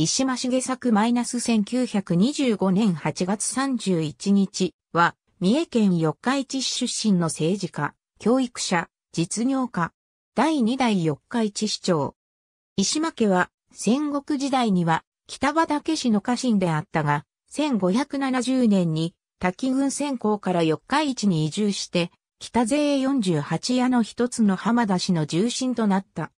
石間茂作マイナス -1925 年8月31日は、三重県四日市市出身の政治家、教育者、実業家、第二代四日市市長。石間家は、戦国時代には、北畠氏の家臣であったが、1570年に、滝郡先行から四日市に移住して、北勢48屋の一つの浜田氏の重臣となった。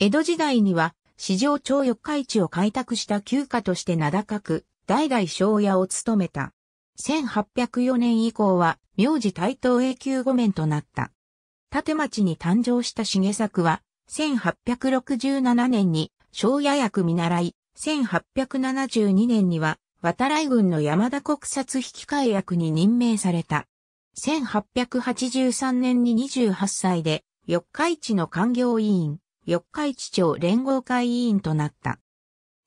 江戸時代には、市場町四日市を開拓した旧家として名高く、代々庄屋を務めた。1804年以降は、名字台東永久御免となった。立町に誕生した重作は、1867年に、庄屋役見習い、1872年には、渡来軍の山田国殺引換役に任命された。1883年に28歳で、四日市の官業委員、四日市町連合会委員となった。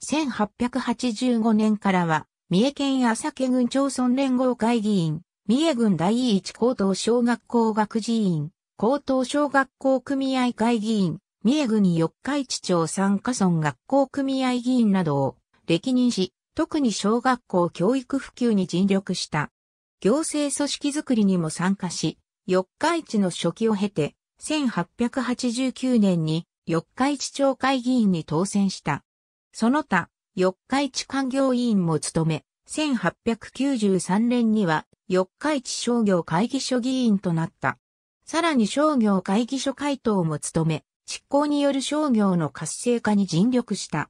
1885年からは、三重県朝家郡町村連合会議員、三重郡第一高等小学校学事員、高等小学校組合会議員、三重郡四日市町三加村学校組合議員などを歴任し、特に小学校教育普及に尽力した。行政組織づくりにも参加し、四日市の初期を経て、1889年に四日市町会議員に当選した。その他、四日市官業委員も務め、1893年には四日市商業会議所議員となった。さらに商業会議所会頭も務め、執行による商業の活性化に尽力した。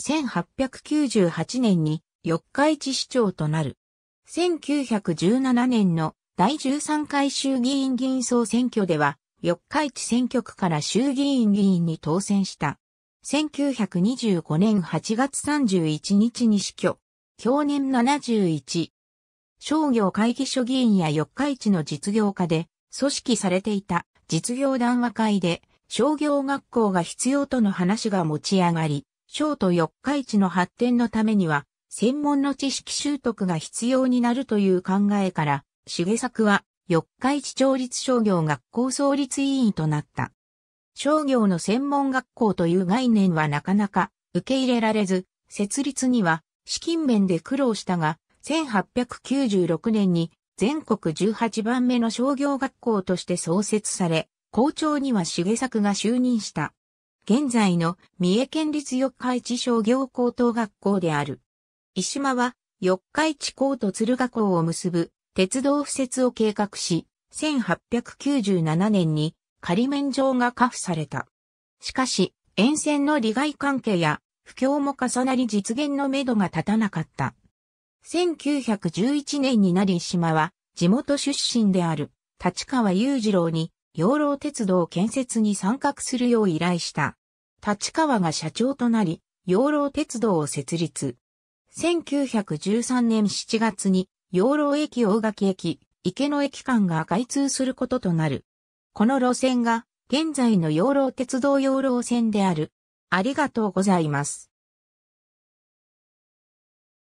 1898年に四日市市長となる。1917年の第13回衆議院議員総選挙では四日市選挙区から衆議院議員に当選した。1925年8月31日に死去。去年71。商業会議所議員や四日市の実業家で、組織されていた実業談話会で、商業学校が必要との話が持ち上がり、省と四日市の発展のためには、専門の知識習得が必要になるという考えから、重作は四日市町立商業学校創立委員となった。商業の専門学校という概念はなかなか受け入れられず、設立には資金面で苦労したが、1896年に全国18番目の商業学校として創設され、校長には重作が就任した。現在の三重県立四日市商業高等学校である。石間は四日市高と鶴ヶ校を結ぶ鉄道敷設を計画し、1897年に仮免状がカ付された。しかし、沿線の利害関係や不況も重なり実現のめどが立たなかった。1911年になり島は地元出身である立川雄二郎に養老鉄道建設に参画するよう依頼した。立川が社長となり、養老鉄道を設立。1913年7月に養老駅大垣駅、池野駅間が開通することとなる。この路線が現在の養老鉄道養老線である。ありがとうございます。